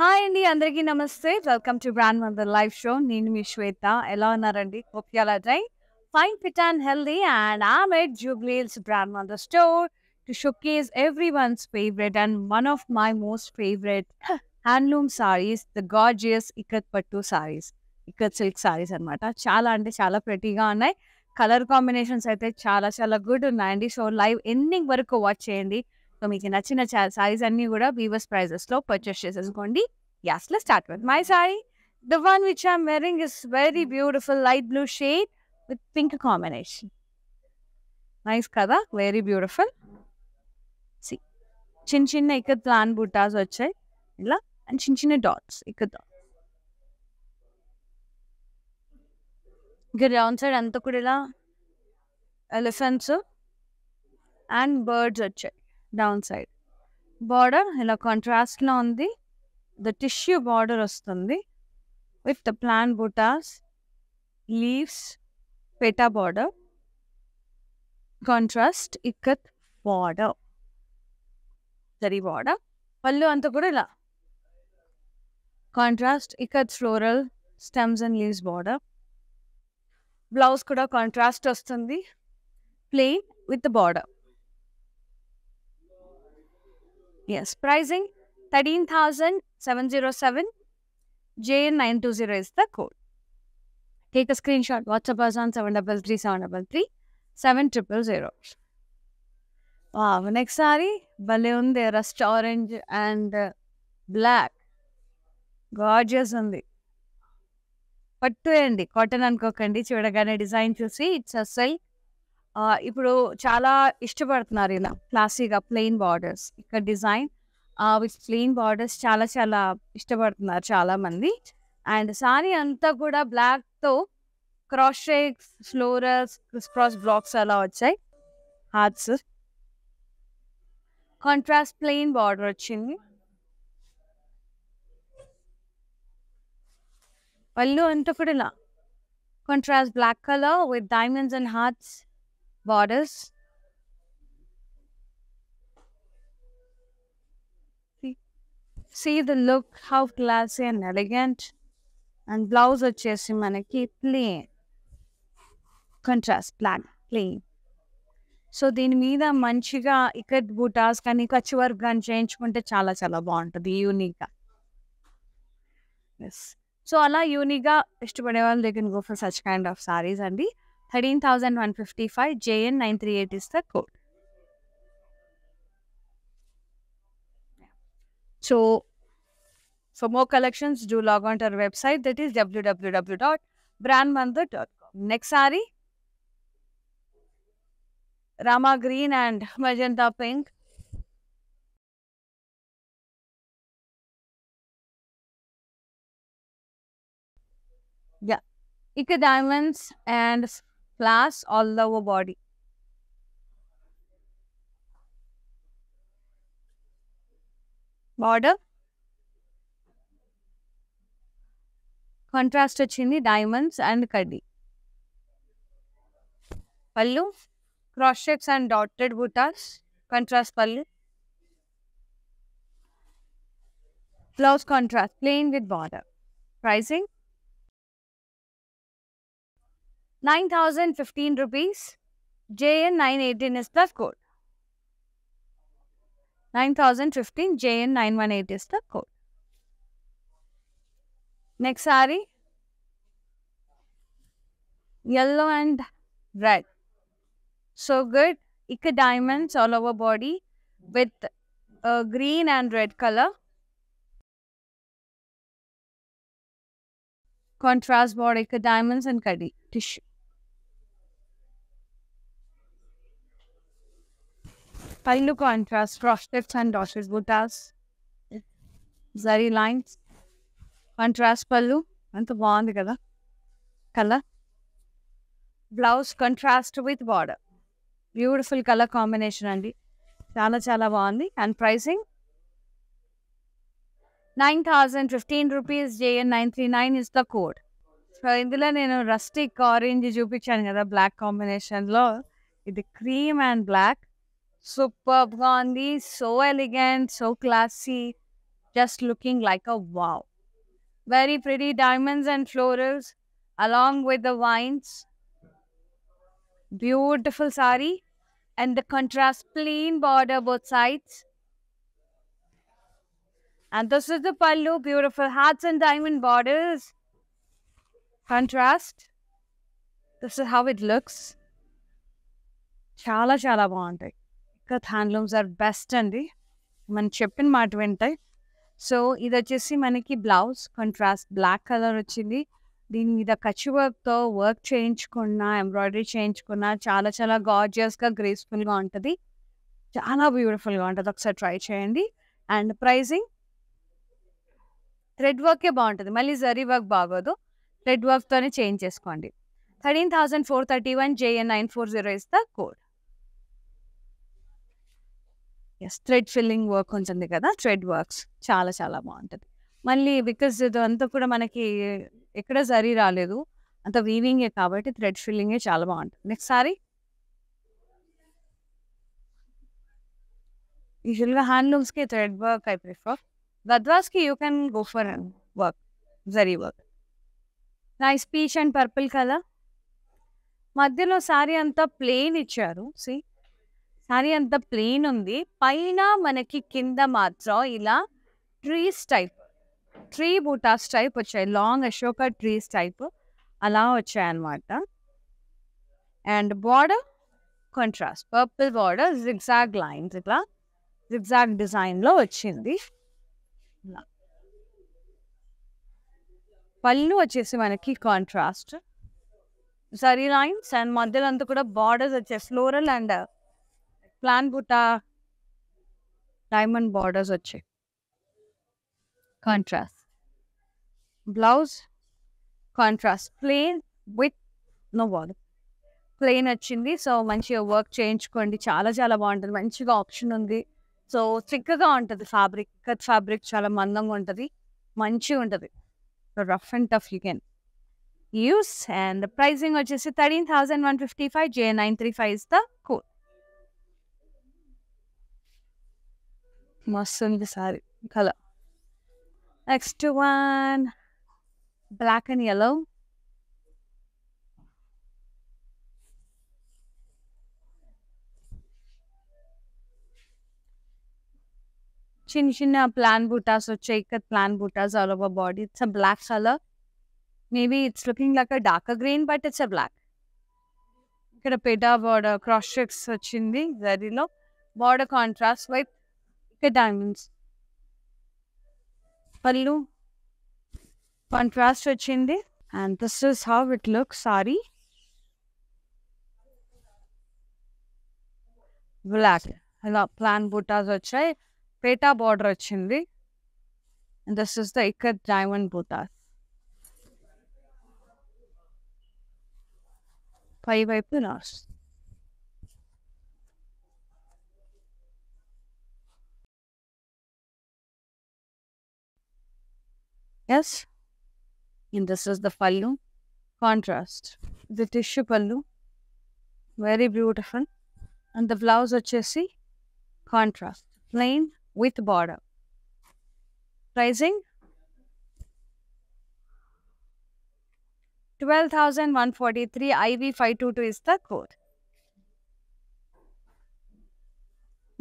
Hi అండి అందరికీ నమస్తే welcome to brand మందర్ live show నేను మీ శ్వేత ఎలా ఉన్నారండి కోప్యాల dry fine fit and healthy and am at Jubilee Hills brand మందర్ store to showcase every once favourite and one of my most favourite handloom saris the gorgeous ikat పట్టు saris ikat silk saris అనమాట చాలా అంటే చాలా ప్రతిగా ఉన్నాయి కలర్ కాంబినేషన్స్ అయితే చాలా చాలా గుడ్ ఉన్నాయండి సో లైవ్ ఎండింగ్ వరకు వాచ్ చేయండి సో మీకు నచ్చిన సారీస్ అన్ని కూడా ప్రైజెస్ లో పర్చేస్ చేసేసుకోండి యాస్ లో start with my sari the one which I'm wearing is very beautiful light blue shade with pink combination nice కదా వెరీ బ్యూటిఫుల్ సి చిన్న చిన్న ఇక్కడ ప్లాన్ బుట్టాస్ వచ్చాయి ఇలా అండ్ చిన్న చిన్న డాట్స్ ఇక్కడ ఇక్కడ రౌండ్ సైడ్ అంతా కూడా ఇలా ఎలిఫెంట్స్ అండ్ బర్డ్స్ వచ్చాయి డౌన్ సైడ్ బార్డర్ ఇలా కాంట్రాస్ట్లో ఉంది ద టిష్యూ బార్డర్ వస్తుంది with the plain butas leaves peta border contrast ikat border zari border pallu అంతా కూడా ఇలా contrast ikat floral stems and leaves border blouse కూడా కాంట్రాస్ట్ వస్తుంది plain with border Yes, pricing 13,707 JN920 is the code. Take a screenshot. WhatsApp us on 733 733 7000. Wow, next sari, balloon, the rust orange and uh, black. Gorgeous ఉంది పట్టు వేయండి cotton అనుకోకండి చూడగానే design చూసి it's అసలు ఇప్పుడు చాలా ఇష్టపడుతున్నారు ఇలా క్లాసీగా ప్లెయిన్ బార్డర్స్ ఇక్కడ డిజైన్ విత్ ప్లెయిన్ బార్డర్స్ చాలా చాలా ఇష్టపడుతున్నారు చాలా మంది అండ్ సారీ అంతా కూడా బ్లాక్ తో షేక్స్ ఫ్లోరల్స్ క్రిస్ క్రాస్ బ్లాక్స్ అలా వచ్చాయి హార్ట్స్ కాంట్రాస్ట్ ప్లెయిన్ బార్డర్ వచ్చింది పళ్ళు అంతా కూడా ఇలా contrast black colour with diamonds and hearts borders see the look how classy and elegant and blouse వచ్చేసి మనకి plain contrast plain plain so దీని మీద మంచిగా ఇక్కత్ బూటాస్ కానీ ఖర్చు వర్క్ కానీ చేయించుకుంటే చాలా చాలా బాగుంటుంది యూనిక్గా ఎస్ సో అలా యూనిక్గా ఇష్టపడే వాళ్ళ దగ్గర go for such kind of saris అండి 13155 JN938 is the code. So, for more collections, do log on to our website that is www.brandmandar.com. Next sari, Rama Green and Magenta Pink. Yeah, Ika Diamonds and class all our body. Border. Contrast chini diamonds and kadi. Pallu. Cross shapes and dotted buttas. Contrast pallu. Blouse contrast. Plain with border. Pricing. 9015 rupees. JN 918 is the code. 9015 JN 918 is the code. Next sari. Yellow and red. So good. Ika diamonds all over body with uh, green and red color. Contrast body, Ika diamonds and kadi tissue. Find the contrast, cross tips and dotted butas. Zari lines. Contrast pallu. అంత బాగుంది కదా colour blouse contrast with border beautiful colour combination అండి చాలా చాలా బాగుంది and pricing nine thousand fifteen rupees JN nine three nine is the code so ఇందులో నేను rustic orange చూపించాను కదా బ్లాక్ కాంబినేషన్లో ఇది cream and black superb Gandhi, so elegant, so classy, just looking like a wow. Very pretty diamonds and florals along with the vines. Beautiful sari and the contrast plain border both sides. And this is the pallu, beautiful hearts and diamond borders. Contrast. This is how it looks. Chala chala bonding. కథ్ handlooms are best అండి మనం చెప్పిన మాట వింటాయి so ఇది వచ్చేసి మనకి blouse contrast black colour వచ్చింది దీని మీద కచ్చి వర్క్తో వర్క్ చేయించుకున్న ఎంబ్రాయిడరీ చేయించుకున్న చాలా చాలా గార్జియస్గా గ్రేస్ఫుల్గా ఉంటుంది చాలా బ్యూటిఫుల్గా ఉంటుంది ఒకసారి ట్రై చేయండి అండ్ ప్రైజింగ్ థ్రెడ్ వర్కే బాగుంటుంది మళ్ళీ జరీ వర్క్ బాగోదు థ్రెడ్ వర్క్తోనే చేంజ్ చేసుకోండి thirteen thousand four thirty one JN nine four zero is the code yes thread filling work ఉంటుంది కదా థ్రెడ్ వర్క్స్ చాలా చాలా బాగుంటుంది మళ్ళీ బికాస్ అంతా కూడా మనకి ఎక్కడ సరి రాలేదు అంత వీవింగే కాబట్టి థ్రెడ్ ఫిల్లింగే చాలా బాగుంటుంది నెక్స్ట్ సారీ యూజువల్గా హ్యాండ్లూమ్స్కి థ్రెడ్ వర్క్ ఐ ప్రిఫర్ గద్వాస్కి you can go for work zari work nice peach and purple colour మధ్యలో సారీ అంతా ప్లెయిన్ ఇచ్చారు సి సారీ అంత ప్లెయిన్ ఉంది పైన మనకి కింద మాత్రం ఇలా trees type tree butas type వచ్చాయి లాంగ్ అశోక ట్రీస్ టైప్ అలా వచ్చాయి అన్నమాట and border contrast purple border zigzag lines ఇట్లా జిగ్జాగ్ డిజైన్లో వచ్చింది పళ్ళు వచ్చేసి మనకి కాంట్రాస్ట్ సరీ లైన్స్ అండ్ మధ్యలో అంతా కూడా బార్డర్స్ వచ్చాయి floral and plain buta diamond borders వచ్చాయి contrast blouse contrast plain with no బాదు ప్లెయిన్ వచ్చింది సో మంచిగా వర్క్ చేయించుకోండి చాలా చాలా బాగుంటుంది మంచిగా ఆప్షన్ ఉంది సో చిక్కగా ఉంటుంది ఫ్యాబ్రిక్ కట్ ఫ్యాబ్రిక్ చాలా మందంగా ఉంటుంది మంచిగా ఉంటుంది rough and tough you can use and pricing వచ్చేసి thirteen thousand one fifty five J nine three five is the మస్తు ఉంది sari colour next one black and yellow చిన్న చిన్న ప్లాన్ బూటాస్ వచ్చాయి ఇక్కడ plain butas all over body it's a black colour maybe it's looking like a dark green but it's a black ఇక్కడ peta border cross checks వచ్చింది జరీలో border contrast white के diamonds pallu contrast vachindi and this is how it looks sari black ఇలా plain butas వచ్చాయి peta border వచ్చింది this is the ఇక్కడ diamond butas పై వైపు last Yes? And this is the pallu. Contrast. The tissue pallu. Very beautiful. And the blouse వచ్చేసి contrast. Plain with border. Pricing? 12,143 IV522 is the code.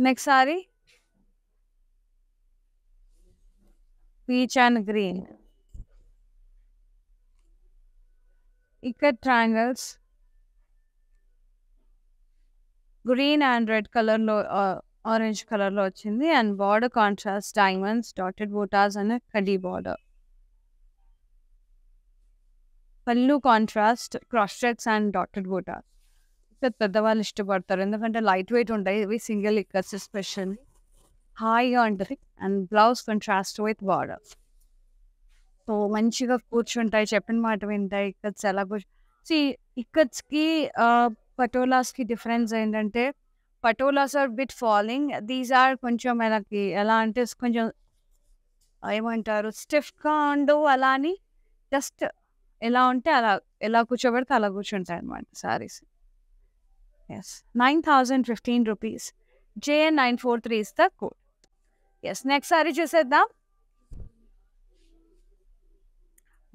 Next saree. Peach and green ఇక్కడ triangles green and red కలర్లో orange కలర్లో వచ్చింది and border contrast diamonds dotted butas and కడీ border pallu contrast checks and dotted butas పెద్దవాళ్ళు ఇష్టపడతారు ఎందుకంటే light weight ఉంటాయి ఇవి సింగిల్ ఇక్కర్స్ special high on the and blouse contrast with border so మంచిగా కూర్చుంటాయి చెప్పిన మాట వింటాయి ఇక్కడ్స్ ఎలాగో సి ఇక్కడ్స్కి పటోలాస్కి డిఫరెన్స్ ఏంటంటే patolas are bit falling these are కొంచెం మనకి ఎలా అంటే కొంచెం ఏమంటారు స్టిఫ్గా ఉండవు అలా అని జస్ట్ ఎలా ఉంటే అలా ఎలా కూర్చోబెడితే అలా కూర్చుంటాయి అనమాట saris yes nine thousand fifteen rupees JN nine four three is the code yes next sari చూసేద్దాం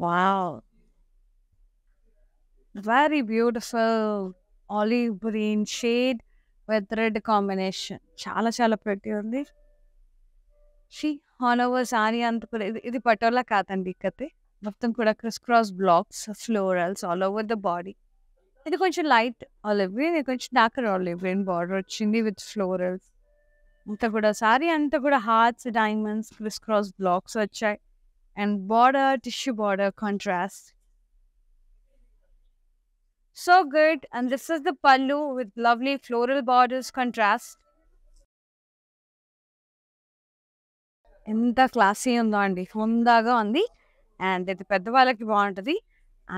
wow very beautiful olive green shade with red combination చాలా చాలా ప్రతి ఉంది షీ హానోవర్ సారీ అంత కూడా ఇది ఇది పటోలా కాదండి కతే మొత్తం కూడా criss cross blocks florals all over the body ఇది కొంచెం లైట్ ఆలివ్ గ్రీన్ ఇది కొంచెం డార్కర్ ఆలివ్ గ్రీన్ బార్డర్ వచ్చింది విత్ ఫ్లోరల్స్ అంతా కూడా సారీ అంతా కూడా hearts diamonds criss cross blocks వచ్చాయి and border tissue border contrast so good and this is the pallu with lovely floral borders contrast ఎంత క్లాసీ ఉందో అండి హుందాగా ఉంది అండ్ ఇది పెద్దవాళ్ళకి బాగుంటుంది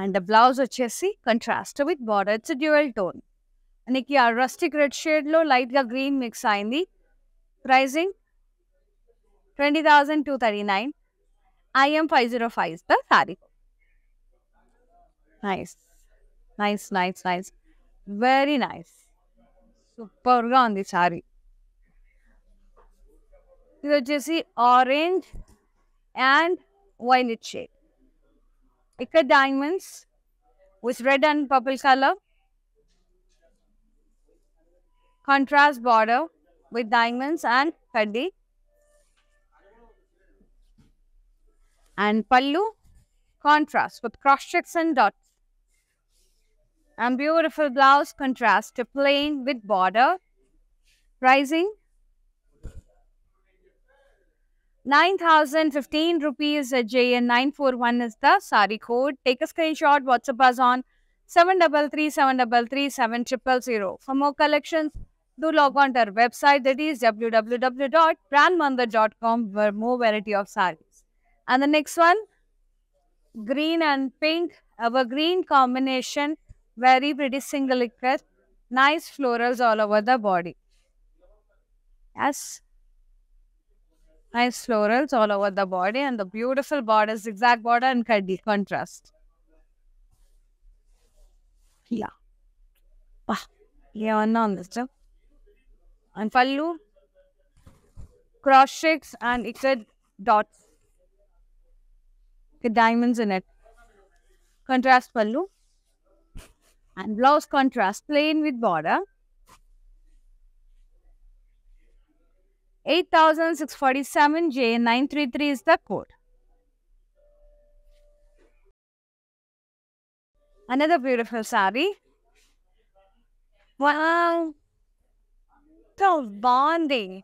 అండ్ బ్లౌజ్ వచ్చేసి contrast with border it's dual tone మనకి ఆ రస్టిక్ రెడ్ షేడ్లో లైట్గా గ్రీన్ మిక్స్ అయింది rising I am 505 is the Nice. Nice, nice, nice. Very nice. Super on the So, just can see orange and violet shade. Ikka diamonds with red and purple color. Contrast border with diamonds and kadi. And pallu contrast with cross checks and dots. And beautiful blouse contrast to plain with border. Rising 9,015 rupees at JN941 is the sari code. Take a screenshot, WhatsApp us on 733 733 7000. For more collections, do log on to our website that is www.brandmandar.com for more variety of sarees. And the next one, green and pink, our green combination, very pretty single liquor, nice florals all over the body. Yes, nice florals all over the body and the beautiful border, zigzag border and curdy contrast. Yeah. Wow. Yeah, on this, and pallu, cross checks and it said dots with diamonds in it. Contrast pallu and blouse contrast plain with border. 8647J933 is the code. Another beautiful sari. Wow of bonding.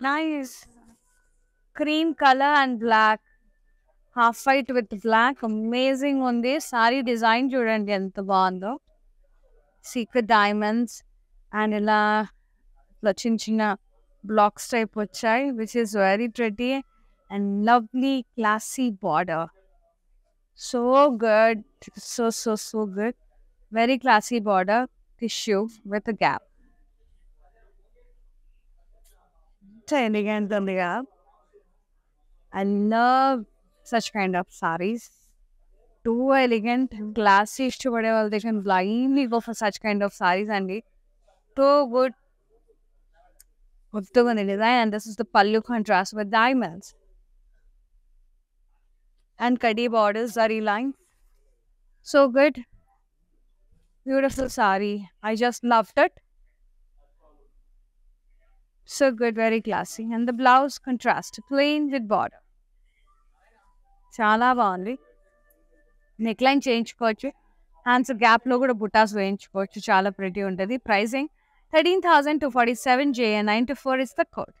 Nice. Cream color and black. Half white with black. Amazing on this. Sari design Jordanian yanth bondo. Secret diamonds. And ila lachinchina blocks type chai, which is very pretty. And lovely classy border. So good. So, so, so good. Very classy border. Tissue with a gap. so elegant than I love such kind of saris. Too elegant, hmm. classy to well, they can blindly go for such kind of saris and it so good. And this is the pallu contrast with diamonds. And kadi borders, zari lines. So good. Beautiful sari. I just loved it so good, very classy. And the blouse contrast, plain with border. Chala baundi. Neckline change kochu. Hands of gap logo to buttas range kochu. Chala pretty under the pricing. thirteen thousand to forty seven J and 94 is the code.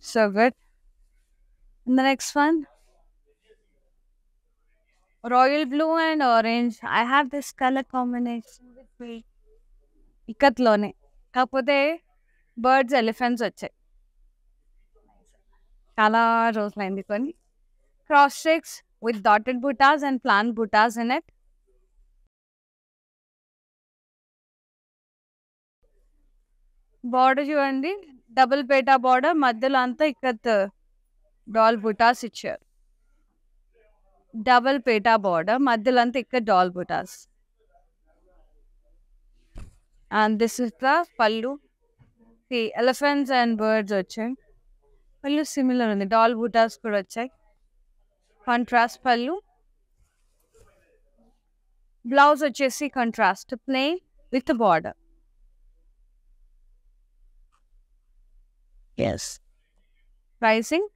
So good. In the next one. Royal blue and orange. I have this color combination with me. కాకపోతే birds elephants వచ్చాయి చాలా రోజులైంది కొన్ని cross స్ట్రిక్స్ with dotted butas and plain butas in it border చూడండి double peta border మధ్యలో అంతా ఇక్కడ డాల్ బుటాస్ ఇచ్చారు డబుల్ పేటా బార్డర్ మధ్యలో అంతా ఇక్కడ డాల్ butas and this is the pallu. See, elephants and birds are Pallu similar in the doll per for Contrast pallu. Blouse or chessy contrast to plain with the border. Yes. Pricing.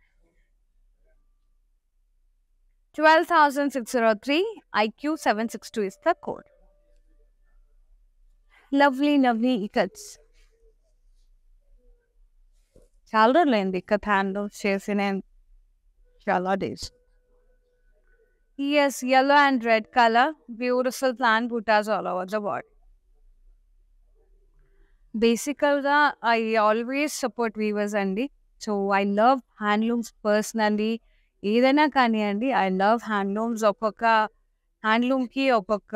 12,603 IQ 762 is the code lovely, lovely cuts. చాలరోజులైంది కథ handle చేసి నేను చాలా days yes yellow and red colour beautiful plant buttas all over the body బేసికల్గా I always support weavers అండి so I love handlooms personally ఏదైనా కానివ్వండి I love handlooms ఒక్కొక్క హ్యాండ్లూమ్ కి ఒక్కొక్క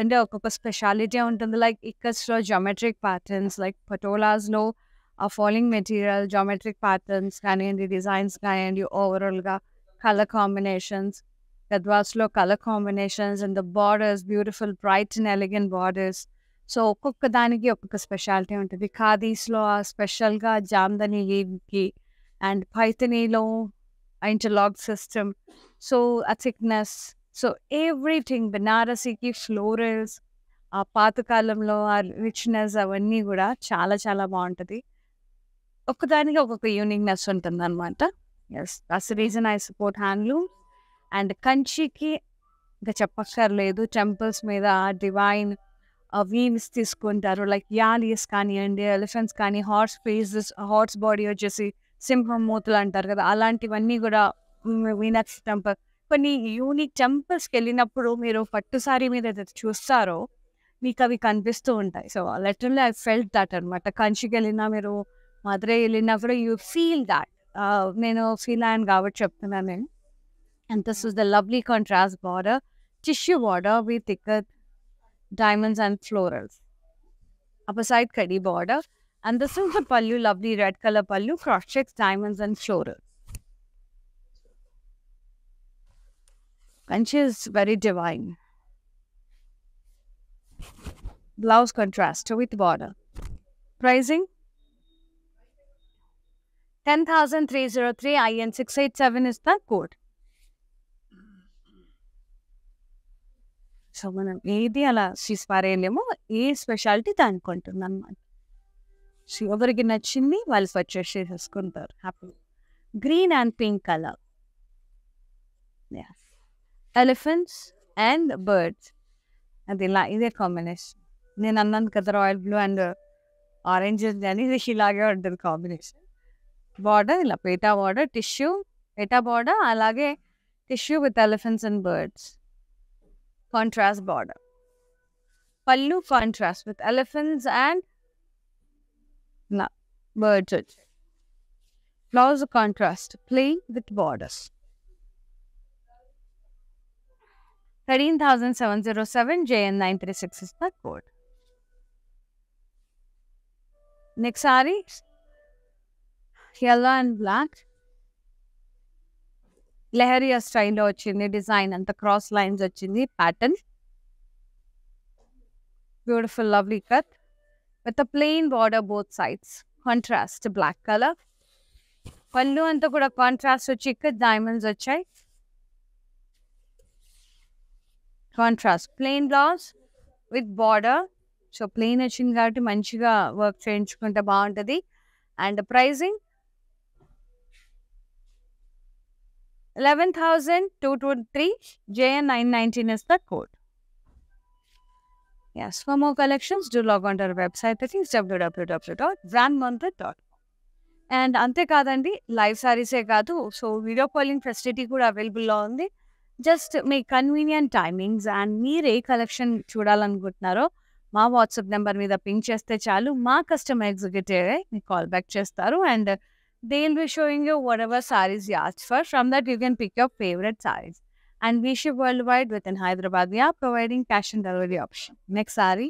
అంటే ఒక్కొక్క స్పెషాలిటీ ఉంటుంది లైక్ ఇక్కస్లో జామెట్రిక్ ప్యాటర్న్స్ లైక్ పటోలాస్ లో ఆ ఫాలింగ్ మెటీరియల్ జామెట్రిక్ ప్యాటర్న్స్ కానివ్వండి డిజైన్స్ కానివ్వండి గా కలర్ కాంబినేషన్స్ గద్వాస్ లో colour combinations and the borders beautiful bright and elegant borders so ఒక్కొక్క దానికి ఒక్కొక్క స్పెషాలిటీ ఉంటుంది ఖాదీస్ లో ఆ స్పెషల్ గా జామ్దని లీవ్కి అండ్ పైతనీలో interlock system so uh thickness so everything బెనారసీకి ఫ్లోరల్స్ ఆ పాతకాలంలో ఆ రిచ్నెస్ అవన్నీ కూడా చాలా చాలా బాగుంటుంది ఒక్కదానికి ఒక్కొక్క యూనిక్నెస్ ఉంటుంది అనమాట yes that's reason I support handloom and కంచికి ఇంకా చెప్పక్కర్లేదు టెంపుల్స్ మీద ఆ డివైన్ వీన్స్ తీసుకుంటారు లైక్ యాలియస్ కానివ్వండి ఎలిఫెంట్స్ కానీ హార్స్ ఫేస్ హార్స్ బాడీ వచ్చేసి సింహం మూతలు అంటారు కదా అలాంటివన్నీ కూడా వీనక్స్ టెంపుల్ కొన్ని యూనిక్ టెంపుల్స్కి వెళ్ళినప్పుడు మీరు పట్టుసారి మీద ఏదైతే చూస్తారో మీకు అవి కనిపిస్తూ ఉంటాయి so literally I felt that అనమాట కంచికి వెళ్ళినా మీరు మధురై వెళ్ళినా కూడా యూ ఫీల్ దాట్ నేను ఫీల్ అయ్యాను కాబట్టి చెప్తున్నాను నేను and this is the lovely contrast border tissue border with thicker diamonds and florals upper side kadi border and this is the pallu lovely red colour pallu cross checks diamonds and floral and she is very divine. Blouse contrast with border. Pricing 10,303 IN 687 is the code. So, when I'm eating, she's very limo, specialty she over again at chimney while purchase has happy green and pink color. Yes, elephants and birds. are the combination. their combination. Then Annan royal blue and uh, orange is the other combination. Border, peta border, tissue, peta border, alage tissue with elephants and birds. Contrast border. Pallu contrast with elephants and birds. Flowers contrast, Playing with borders. 13707 JN 936 is the code. Next saree, yellow and black. Leheria style or chini design and the cross lines or chini pattern. Beautiful, lovely cut with a plain border both sides. Contrast to black color. Pallu and the contrast or chicka diamonds or chai. Contrast plain blouse with border so plain వచ్చింది కాబట్టి మంచిగా work చేయించుకుంటే బాగుంటుంది and pricing eleven thousand two two three J N nine nineteen is the code yes for more collections do log on our website W W W dot grand month dot and అంతేకాదండి live సారీసే కాదు so video calling facility కూడా అవైలబుల్లో ఉంది just మీ convenient timings and మీరు ఏ collection చూడాలనుకుంటున్నారో మా వాట్సాప్ నెంబర్ మీద పింక్ చేస్తే చాలు మా కస్టమర్ ఎగ్జిక్యూటివ్ మీకు కాల్ బ్యాక్ చేస్తారు and they will be showing you whatever saris ask for from that you can pick your favourite saris and we ship world wide with in Hyderabad yeah providing cash and delivery option next sari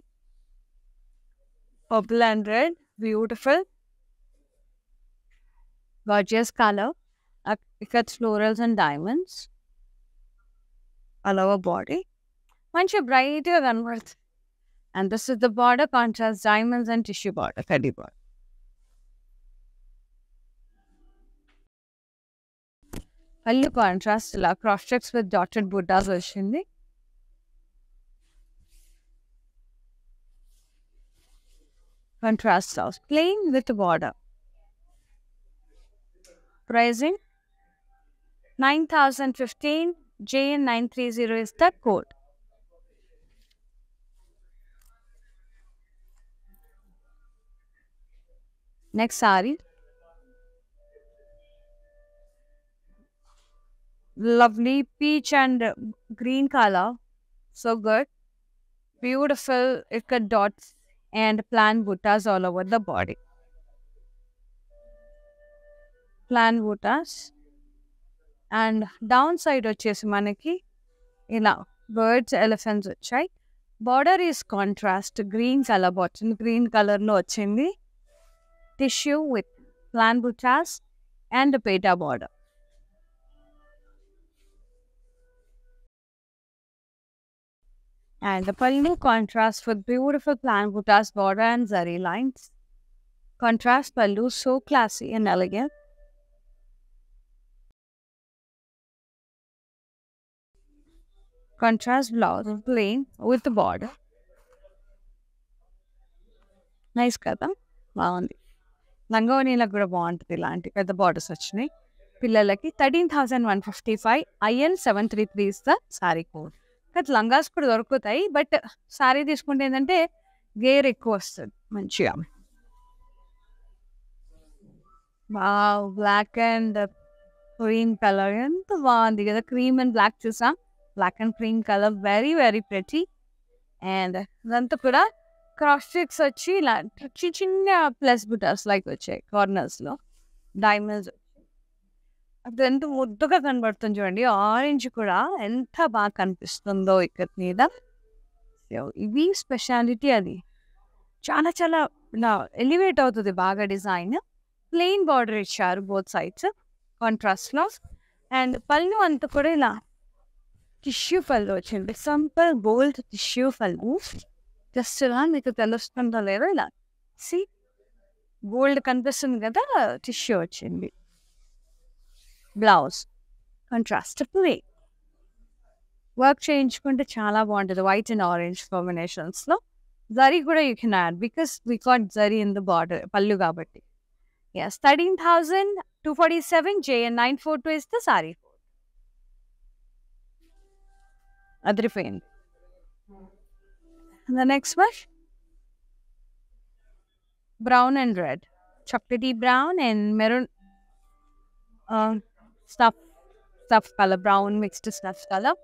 purple and red beautiful gorgeous color. Uh, it cuts florals and diamonds on our body. Manchu bright Ganwath. And this is the border contrast diamonds and tissue border, fatty border. Pallu contrast la cross checks with dotted Buddha's Vashindi. Contrast cells. Plain with the border. Pricing 9015 JN930 is the code. Next sari. Lovely peach and green color. So good. Beautiful ikat dots and plant buttas all over the body. Plant buttas. And down side వచ్చేసి మనకి ఇలా birds elephants వచ్చాయి border is contrast green colour వచ్చింది green కలర్లో వచ్చింది tissue with plant buttas and పేటా border And the pallu contrast with beautiful plan butas border and zari lines. Contrast pallu so classy and elegant. contrast blouse, hmm. plain with border. Nice కదా బాగుంది లంగోనీలకు కూడా బాగుంటుంది ఇలాంటి పెద్ద borders వచ్చినాయి పిల్లలకి thirteen thousand one fifty five I L seven three three is the sari code కానీ లంగాస్ కూడా దొరుకుతాయి బట్ శారీ తీసుకుంటే ఏంటంటే గేర్ ఎక్కువ వస్తుంది మంచిగా బ్లాక్ అండ్ గ్రీన్ కలర్ ఎంత బాగుంది కదా క్రీమ్ అండ్ బ్లాక్ చూసా black and cream colour very very ప్రతి అండ్ అదంతా కూడా క్రాస్ చెక్స్ వచ్చి ఇలా చిన్న చిన్న ప్లస్ బుటర్స్ లైక్ వచ్చాయి కార్నర్స్లో డైమండ్స్ అది ఎంత ముద్దుగా కనబడుతుంది చూడండి ఆరెంజ్ కూడా ఎంత బాగా కనిపిస్తుందో ఇక్కడ మీద ఇవి స్పెషాలిటీ అది చాలా చాలా ఎలివేట్ అవుతుంది బాగా డిజైన్ ప్లెయిన్ బార్డర్ ఇచ్చారు బోత్ సైడ్స్ కాంట్రాస్ట్లో అండ్ పళ్ళు అంతా కూడా ఇలా టిష్యూ పళ్ళు వచ్చింది simple gold tissue pallu just ఇలా నీకు తెలుస్తుందో లేదో ఇలా సి గోల్డ్ కనిపిస్తుంది కదా టిష్యూ వచ్చింది బ్లౌజ్ కాంట్రాస్ట్ ప్లే వర్క్ చేయించుకుంటే చాలా బాగుంటుంది వైట్ అండ్ ఆరెంజ్ కాంబినేషన్స్లో జరీ కూడా you can add because we got zari in the border pallu కాబట్టి yes thirteen thousand two forty seven J N nine four two is the sari అద్రఫేన్ next one brown and red చక్రతి brown and maroon stuff stuff colour brown mixture stuff colour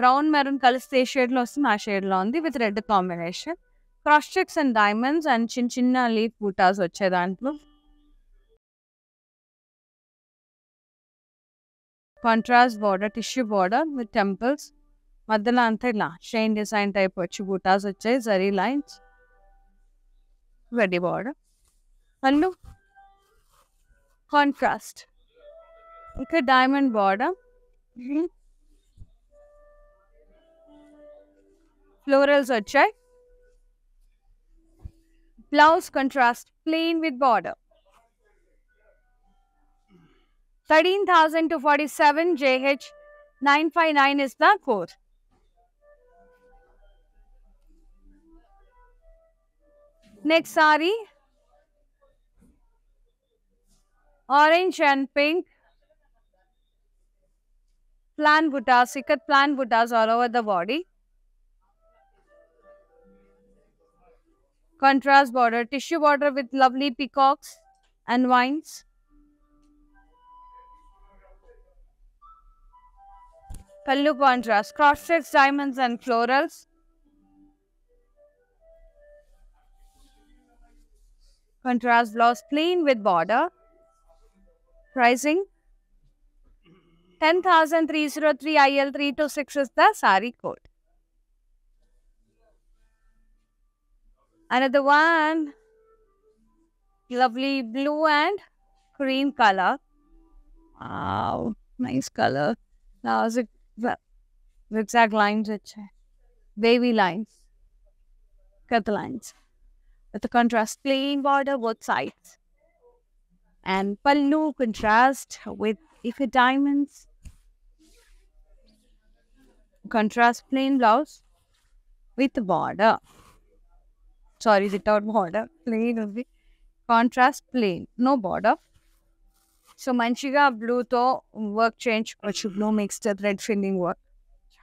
brown maroon కలస్టే shade నొస్ మా shade లా ఉంది with red combination cross streaks and diamonds and చిన్చిన్నా leaf buttas వచ్చే దాంట్లో contrast border tissue border with temples మధ్యలో అంతా ఇలా షైన్ డిజైన్ టైప్ వచ్చి బుటాస్ వచ్చాయి జరీ లైన్స్ వెడ్డి బార్డర్ పళ్ళు కాంట్రాస్ట్ ఇంకా డైమండ్ బార్డర్ ఫ్లోరల్స్ వచ్చాయి blouse contrast plain with border thirteen thousand two forty seven J H 959 is the code. Next saree, orange and pink. Plant buttas, ikat plant buttas all over the body. Contrast border, tissue border with lovely peacocks and vines. Pallu contrast, cross-stitch diamonds and florals. contrast blouse plain with border. Pricing 10,303 IL326 is the sari code. Another one, lovely blue and green color. Wow, nice color. Now, is it zigzag lines? Baby lines, cut lines the contrast plane border both sides and pallu contrast with if ikha diamonds contrast plain blouse with border sorry it without border plain only contrast plain no border so manchiga blue to work change or should no mixed red finning work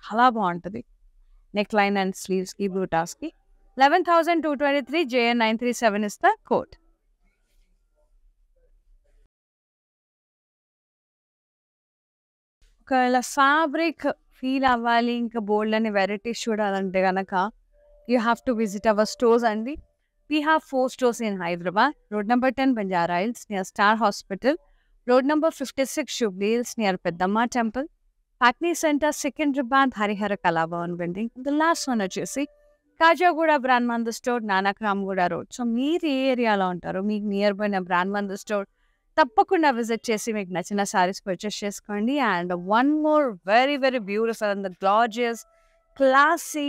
chala the neckline and sleeves ki blue task 11223 JN937 is the code. ఒకవేళ fabric feel అవ్వాలి ఇంకా bold అని varieties చూడాలంటే కనుక you have to visit our stores అండి we have four stores in Hyderabad road number ten Banjara Hills near Star Hospital road number fifty six Jubilee Hills near Peddamma temple ప్యాక్నీ centre Secunderabad Harihara Kalabhavan building the last one వచ్చేసి Khajaguda brand Mandir store Nanak Ramguda road so మీరు ఏ ఏరియాలో ఉంటారు మీకు near by నా brand Mandir store తప్పకుండా visit చేసి మీకు నచ్చిన సారీస్ పర్చేస్ చేసుకోండి and one more very very beautiful and the glorious classy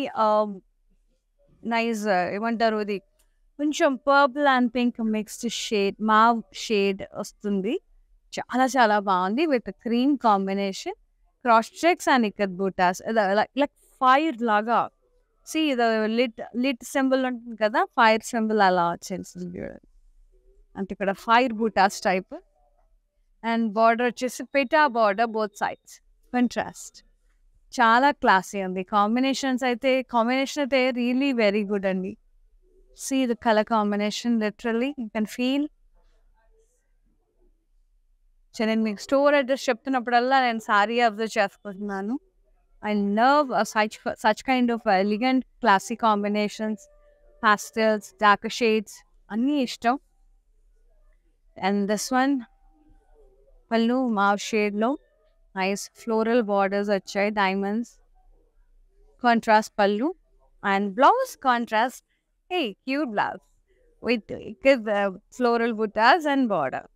nice ఏమంటారు ఇది కొంచెం purple and pink mixed shade మా షేడ్ వస్తుంది చాలా చాలా బాగుంది with cream combination cross checks and ఇక్కడ బూటాస్ లైక్ ఫైర్ లాగా సి లిట్ లిట్ సింబల్ ఉంటుంది కదా ఫైర్ సింబల్ అలా వచ్చేస్తుంది చూడండి అంటే ఇక్కడ fire buttas type and border వచ్చేసి పెటా బార్డర్ బోత్ సైడ్స్ కంట్రాస్ట్ చాలా క్లాసీ ఉంది కాంబినేషన్స్ అయితే కాంబినేషన్ అయితే రియలీ వెరీ గుడ్ అండి see the colour combination literally you can feel నేను మీకు స్టోర్ అడ్రస్ చెప్తున్నప్పుడల్లా నేను సారీ అబ్జర్వ్ చేసుకుంటున్నాను I love uh, such such kind of elegant, classy combinations, pastels, darker shades. Anishto. And this one, pallu mauve shade lo, nice floral borders achai diamonds. Contrast pallu and blouse contrast. Hey, cute blouse with, uh, uh, floral buttas and border.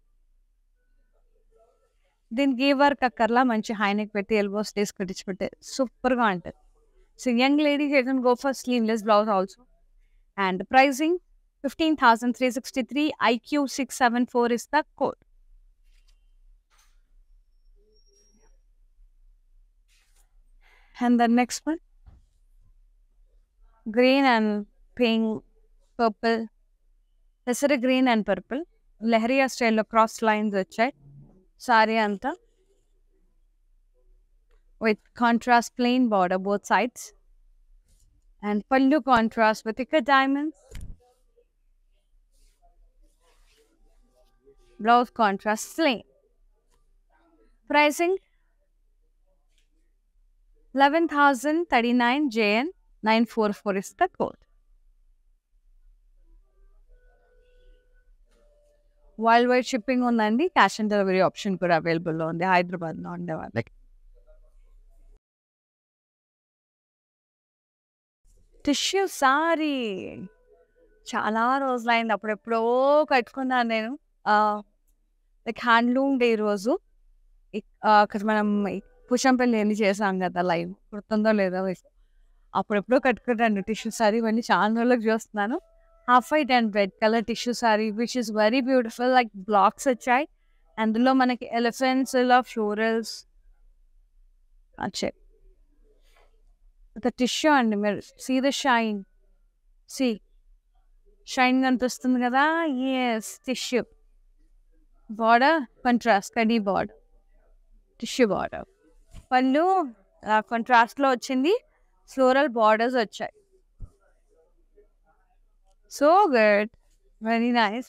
దీనికి ఏ work అక్కర్లా high neck పెట్టి elbow స్టేస్ super का ఉంటుంది so young lady హెడ్ can go for sleeveless blouse also and pricing fifteen thousand three sixty three I Q And the next one, green and pink, purple. This is a green and purple. Lehriya style cross lines వచ్చాయి saree anta with contrast plain border both sides and pallu contrast with thicker diamonds. Blouse contrast plain. Pricing 11,039 JN 944 is the code. World wide shipping ఉందండి cash on delivery option కూడా అవైలబుల్లో ఉంది హైదరాబాద్లో ఉండేవాళ్ళకి tissue sorry చాలా రోజులైంది అప్పుడెప్పుడో కట్టుకున్నాను నేను లైక్ హ్యాండ్లూమ్ డే రోజు అక్కడ మనం పుషంపల్లి ఎన్ని చేసాం కదా లైవ్ గుర్తుందో లేదో అప్పుడెప్పుడో కట్టుకున్నాను టిష్యూ సారీ ఇవన్నీ చాలా రోజులకు చూస్తున్నాను half white and red colour tissue sari which is very beautiful like blocks వచ్చాయి అందులో మనకి ఎలిఫెంట్స్ ఇలా ఫ్లోరల్స్ వచ్చాయి ఒక టిష్యూ అండి మీరు see the shine see shine కనిపిస్తుంది కదా yes tissue border contrast kadi border tissue border pallu కంట్రాస్ట్లో వచ్చింది ఫ్లోరల్ బార్డర్స్ వచ్చాయి so good very nice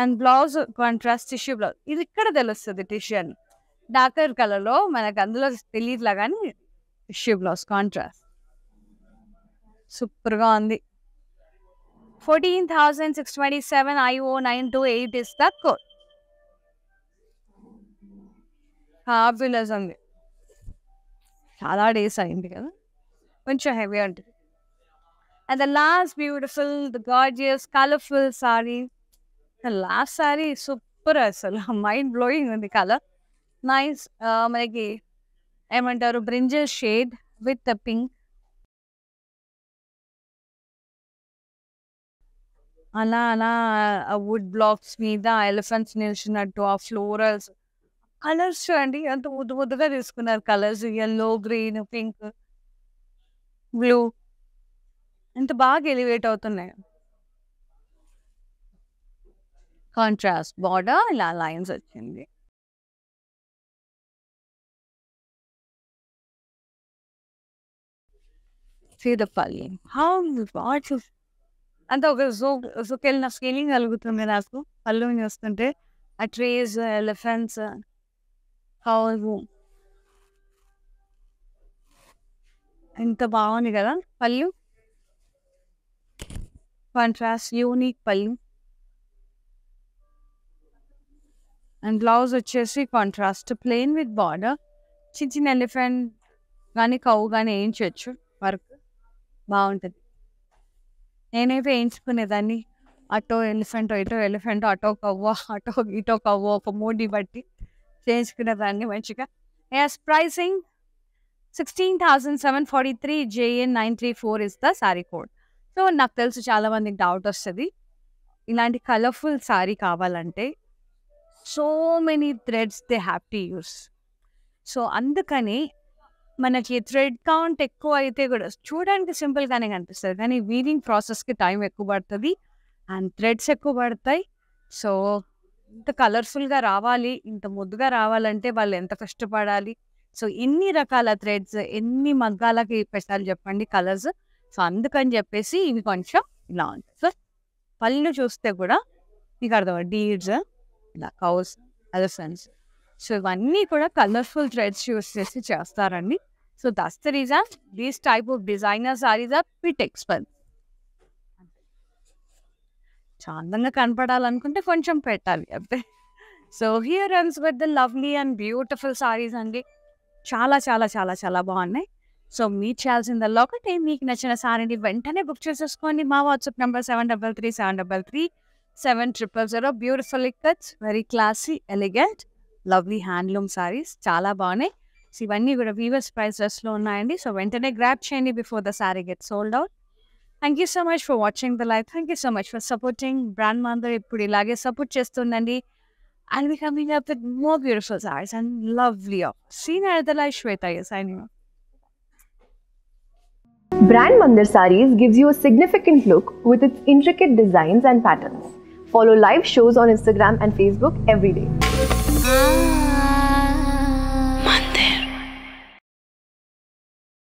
and blouse contrast tissue blouse ఇది ఇక్కడ తెలుస్తుంది టిష్యూ అని డార్కర్ కలర్లో మనకు అందులో తెలియట్లా కానీ టిష్యూ బ్లౌజ్ కాంట్రాస్ట్ సూపర్గా ఉంది fourteen thousand six twenty seven I O nine two eight is the code హ్యాపీలెస్ ఉంది చాలా డేస్ అయింది కదా కొంచెం హెవీ ఉంటుంది and the last beautiful, the gorgeous, colorful sari. The last sari is super, so mind blowing in the color. Nice, um, like a, I want a brinjal shade with the pink. Anna, Anna, a wood blocks me the elephant's nation at to our florals. Colors, Chandi, and the Udvodhara is colors yellow, green, pink, blue. ఇంత బాగా elevate అవుతున్నాయి contrast border ఇలా lines వచ్చింది Seethapalli how watts అంత ఒక joke వెళ్ళిన feeling కలుగుతుంది నాకు పళ్ళు చూస్తుంటే ఆ ట్రీస్ ఎలిఫెంట్స్ హౌ ఎంత బాగుంది కదా pallu contrast unique pallu and blouse వచ్చేసి కాంట్రాస్ట్ ప్లెయిన్ విత్ బార్డర్ చిన్న చిన్న ఎలిఫెంట్ కానీ కవ్వు కానీ వేయించవచ్చు వర్క్ బాగుంటుంది నేనైతే వేయించుకునేదాన్ని అటో ఎలిఫెంట్ ఇటో ఎలిఫెంట్ అటో కవ్వ అటో ఇటో కవ్వో ఒక మూడి బట్టి చేయించుకునేదాన్ని మంచిగా yes pricing sixteen thousand seven forty three J N nine three four is the sari code so నాకు తెలుసు చాలా మందికి డౌట్ వస్తుంది ఇలాంటి కలర్ఫుల్ శారీ కావాలంటే so many threads they have to use so అందుకని మనకి థ్రెడ్ కౌంట్ ఎక్కువ అయితే కూడా చూడడానికి సింపుల్గానే కనిపిస్తుంది కానీ ప్రాసెస్ ప్రాసెస్కి టైం ఎక్కువ పడుతుంది అండ్ థ్రెడ్స్ ఎక్కువ పడతాయి సో ఇంత కలర్ఫుల్గా రావాలి ఇంత ముద్దుగా రావాలంటే వాళ్ళు ఎంత కష్టపడాలి సో ఎన్ని రకాల థ్రెడ్స్ ఎన్ని మగ్గాలకి పెట్టాలి చెప్పండి కలర్స్ సో అందుకని చెప్పేసి ఇవి కొంచెం ఇలా ఉంటాయి సో పళ్ళు చూస్తే కూడా మీకు అర్థం డీడ్స్ ఇలా కౌస్ అలసన్స్ సో ఇవన్నీ కూడా కలర్ఫుల్ థ్రెడ్స్ యూస్ చేసి చేస్తారండి so thus the reason these type of designer saris are bit expensive అందంగా కనపడాలనుకుంటే కొంచెం పెట్టాలి అంతే so here runs with the lovely and beautiful saris అండి చాలా చాలా చాలా చాలా బాగున్నాయి సో మీట్ చేయాల్సిందల్లో ఒకటి మీకు నచ్చిన సారీని వెంటనే బుక్ చేసేసుకోండి మా WhatsApp number seven double three seven double three seven triple zero beautiful cuts very classy elegant lovely handloom saris చాలా బాగున్నాయి సో ఇవన్నీ కూడా వీవర్స్ ప్రైజెస్లో ఉన్నాయండి సో వెంటనే గ్రాప్ చేయండి before the sari get sold out thank you so much for watching the live thank you so much for supporting brand Mandir ఇప్పుడు ఇలాగే సపోర్ట్ చేస్తుందండి and we're coming up with more beautiful saris and lovely of See you at the live Shweta, yes, I Brand Mandir Saris gives you a significant look with its intricate designs and patterns. Follow live shows on Instagram and Facebook every day.